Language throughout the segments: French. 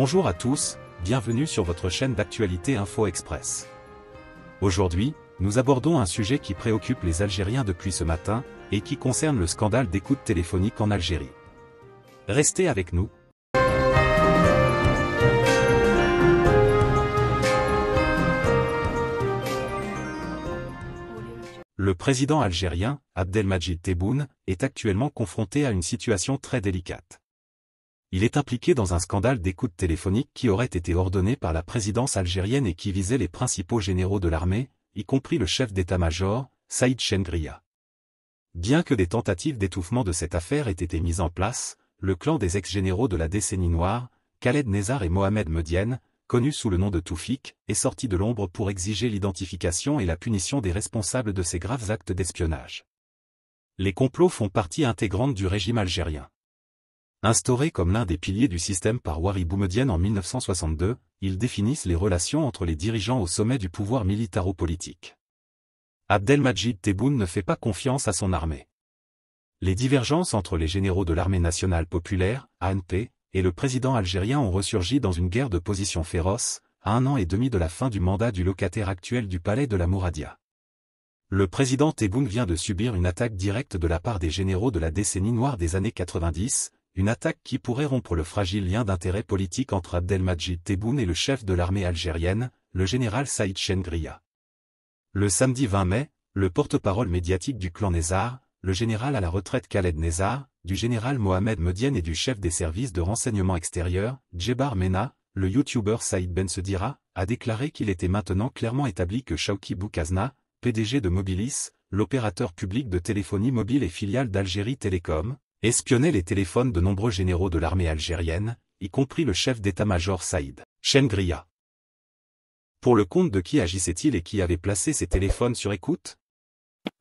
Bonjour à tous, bienvenue sur votre chaîne d'actualité Info Express. Aujourd'hui, nous abordons un sujet qui préoccupe les Algériens depuis ce matin, et qui concerne le scandale d'écoute téléphonique en Algérie. Restez avec nous. Le président algérien, Abdelmajid Tebboune, est actuellement confronté à une situation très délicate il est impliqué dans un scandale d'écoute téléphonique qui aurait été ordonné par la présidence algérienne et qui visait les principaux généraux de l'armée, y compris le chef d'état-major, Saïd Chengria. Bien que des tentatives d'étouffement de cette affaire aient été mises en place, le clan des ex-généraux de la décennie noire, Khaled Nézar et Mohamed Medienne, connu sous le nom de Toufik, est sorti de l'ombre pour exiger l'identification et la punition des responsables de ces graves actes d'espionnage. Les complots font partie intégrante du régime algérien. Instauré comme l'un des piliers du système par Wari Boumedienne en 1962, ils définissent les relations entre les dirigeants au sommet du pouvoir militaro-politique. Abdelmajid Tebboune ne fait pas confiance à son armée. Les divergences entre les généraux de l'armée nationale populaire, ANP, et le président algérien ont ressurgi dans une guerre de position féroce, à un an et demi de la fin du mandat du locataire actuel du palais de la Mouradia. Le président Tebboune vient de subir une attaque directe de la part des généraux de la décennie noire des années 90, une attaque qui pourrait rompre le fragile lien d'intérêt politique entre Abdelmajid Tebboune et le chef de l'armée algérienne, le général Saïd Chengria. Le samedi 20 mai, le porte-parole médiatique du clan Nézar, le général à la retraite Khaled Nézar, du général Mohamed Medienne et du chef des services de renseignement extérieur, Djebar Mena, le youtubeur Saïd Ben Sedira, a déclaré qu'il était maintenant clairement établi que Shawki Boukazna, PDG de Mobilis, l'opérateur public de téléphonie mobile et filiale d'Algérie Télécom, espionnait les téléphones de nombreux généraux de l'armée algérienne, y compris le chef d'état-major Saïd Chengria. Pour le compte de qui agissait-il et qui avait placé ses téléphones sur écoute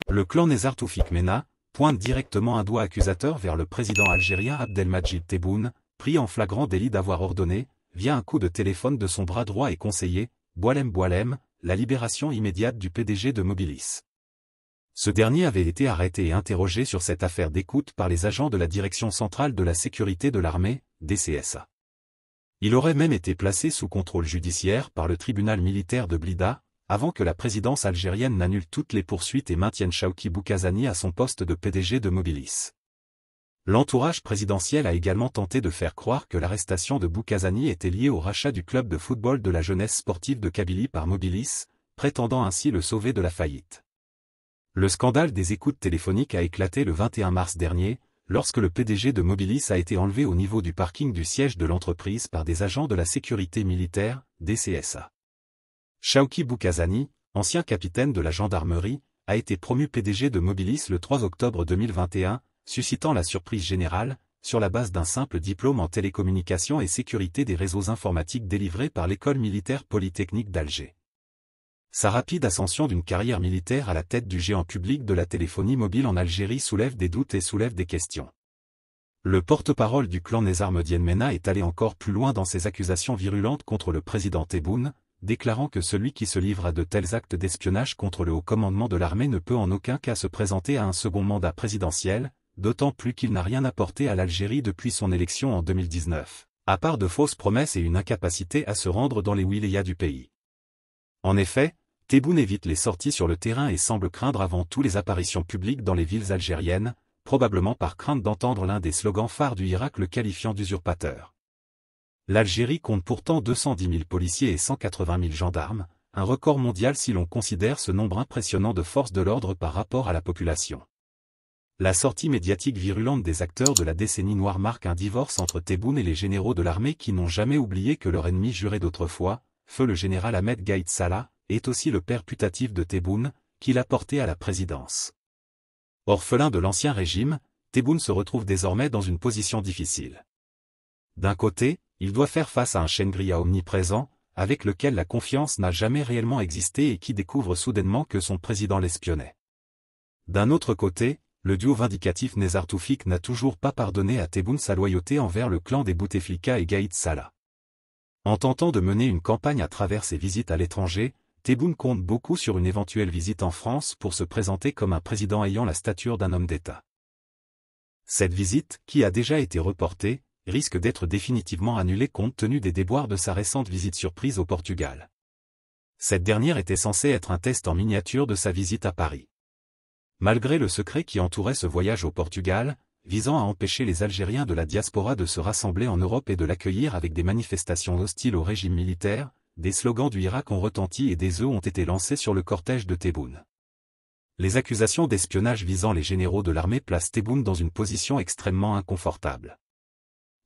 Le clan Nézar Toufik Mena pointe directement un doigt accusateur vers le président algérien Abdelmajid Tebboune, pris en flagrant délit d'avoir ordonné, via un coup de téléphone de son bras droit et conseiller, Boalem Boalem, la libération immédiate du PDG de Mobilis. Ce dernier avait été arrêté et interrogé sur cette affaire d'écoute par les agents de la Direction Centrale de la Sécurité de l'Armée, DCSA. Il aurait même été placé sous contrôle judiciaire par le tribunal militaire de Blida, avant que la présidence algérienne n'annule toutes les poursuites et maintienne Shawki Boukazani à son poste de PDG de Mobilis. L'entourage présidentiel a également tenté de faire croire que l'arrestation de Boukazani était liée au rachat du club de football de la jeunesse sportive de Kabylie par Mobilis, prétendant ainsi le sauver de la faillite. Le scandale des écoutes téléphoniques a éclaté le 21 mars dernier, lorsque le PDG de Mobilis a été enlevé au niveau du parking du siège de l'entreprise par des agents de la sécurité militaire, DCSA. Shaoki Boukazani, ancien capitaine de la gendarmerie, a été promu PDG de Mobilis le 3 octobre 2021, suscitant la surprise générale, sur la base d'un simple diplôme en télécommunications et sécurité des réseaux informatiques délivré par l'école militaire polytechnique d'Alger. Sa rapide ascension d'une carrière militaire à la tête du géant public de la téléphonie mobile en Algérie soulève des doutes et soulève des questions. Le porte-parole du clan Nézar Mena est allé encore plus loin dans ses accusations virulentes contre le président Tebboune, déclarant que celui qui se livre à de tels actes d'espionnage contre le haut commandement de l'armée ne peut en aucun cas se présenter à un second mandat présidentiel, d'autant plus qu'il n'a rien apporté à l'Algérie depuis son élection en 2019, à part de fausses promesses et une incapacité à se rendre dans les wilayas du pays. En effet, Tebboune évite les sorties sur le terrain et semble craindre avant tout les apparitions publiques dans les villes algériennes, probablement par crainte d'entendre l'un des slogans phares du Irak le qualifiant d'usurpateur. L'Algérie compte pourtant 210 000 policiers et 180 000 gendarmes, un record mondial si l'on considère ce nombre impressionnant de forces de l'ordre par rapport à la population. La sortie médiatique virulente des acteurs de la décennie noire marque un divorce entre Tebboune et les généraux de l'armée qui n'ont jamais oublié que leur ennemi juré d'autrefois, feu le général Ahmed Gaït Salah, est aussi le père putatif de Tebboune, qu'il a porté à la présidence. Orphelin de l'ancien régime, Tebboune se retrouve désormais dans une position difficile. D'un côté, il doit faire face à un Shengria omniprésent, avec lequel la confiance n'a jamais réellement existé et qui découvre soudainement que son président l'espionnait. D'un autre côté, le duo vindicatif Nézartoufik n'a toujours pas pardonné à Tebboune sa loyauté envers le clan des Bouteflika et Gaït Salah. En tentant de mener une campagne à travers ses visites à l'étranger, Tebboune compte beaucoup sur une éventuelle visite en France pour se présenter comme un président ayant la stature d'un homme d'État. Cette visite, qui a déjà été reportée, risque d'être définitivement annulée compte tenu des déboires de sa récente visite surprise au Portugal. Cette dernière était censée être un test en miniature de sa visite à Paris. Malgré le secret qui entourait ce voyage au Portugal, visant à empêcher les Algériens de la diaspora de se rassembler en Europe et de l'accueillir avec des manifestations hostiles au régime militaire, des slogans du Irak ont retenti et des œufs ont été lancés sur le cortège de Tebboune. Les accusations d'espionnage visant les généraux de l'armée placent Tebboune dans une position extrêmement inconfortable.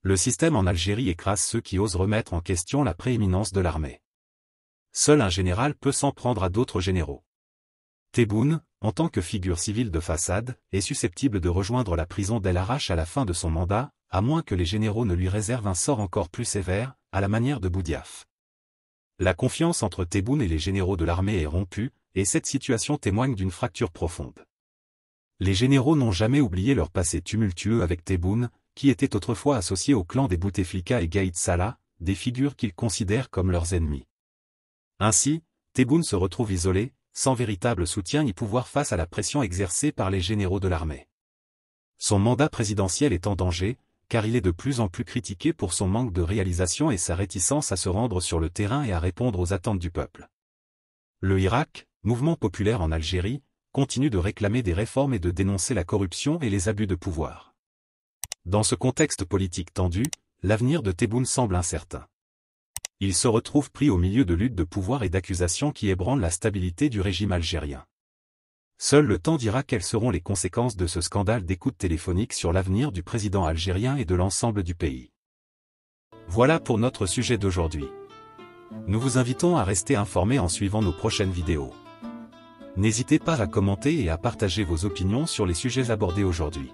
Le système en Algérie écrase ceux qui osent remettre en question la prééminence de l'armée. Seul un général peut s'en prendre à d'autres généraux. Tebboune, en tant que figure civile de façade, est susceptible de rejoindre la prison d'El Arache à la fin de son mandat, à moins que les généraux ne lui réservent un sort encore plus sévère, à la manière de Boudiaf. La confiance entre Tebboune et les généraux de l'armée est rompue, et cette situation témoigne d'une fracture profonde. Les généraux n'ont jamais oublié leur passé tumultueux avec Tebboune, qui était autrefois associé au clan des Bouteflika et Gaït Salah, des figures qu'ils considèrent comme leurs ennemis. Ainsi, Tebboune se retrouve isolé, sans véritable soutien ni pouvoir face à la pression exercée par les généraux de l'armée. Son mandat présidentiel est en danger, car il est de plus en plus critiqué pour son manque de réalisation et sa réticence à se rendre sur le terrain et à répondre aux attentes du peuple. Le Irak, mouvement populaire en Algérie, continue de réclamer des réformes et de dénoncer la corruption et les abus de pouvoir. Dans ce contexte politique tendu, l'avenir de Tebboune semble incertain il se retrouve pris au milieu de luttes de pouvoir et d'accusations qui ébranlent la stabilité du régime algérien. Seul le temps dira quelles seront les conséquences de ce scandale d'écoute téléphonique sur l'avenir du président algérien et de l'ensemble du pays. Voilà pour notre sujet d'aujourd'hui. Nous vous invitons à rester informés en suivant nos prochaines vidéos. N'hésitez pas à commenter et à partager vos opinions sur les sujets abordés aujourd'hui.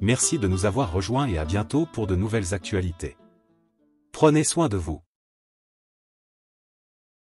Merci de nous avoir rejoints et à bientôt pour de nouvelles actualités. Prenez soin de vous.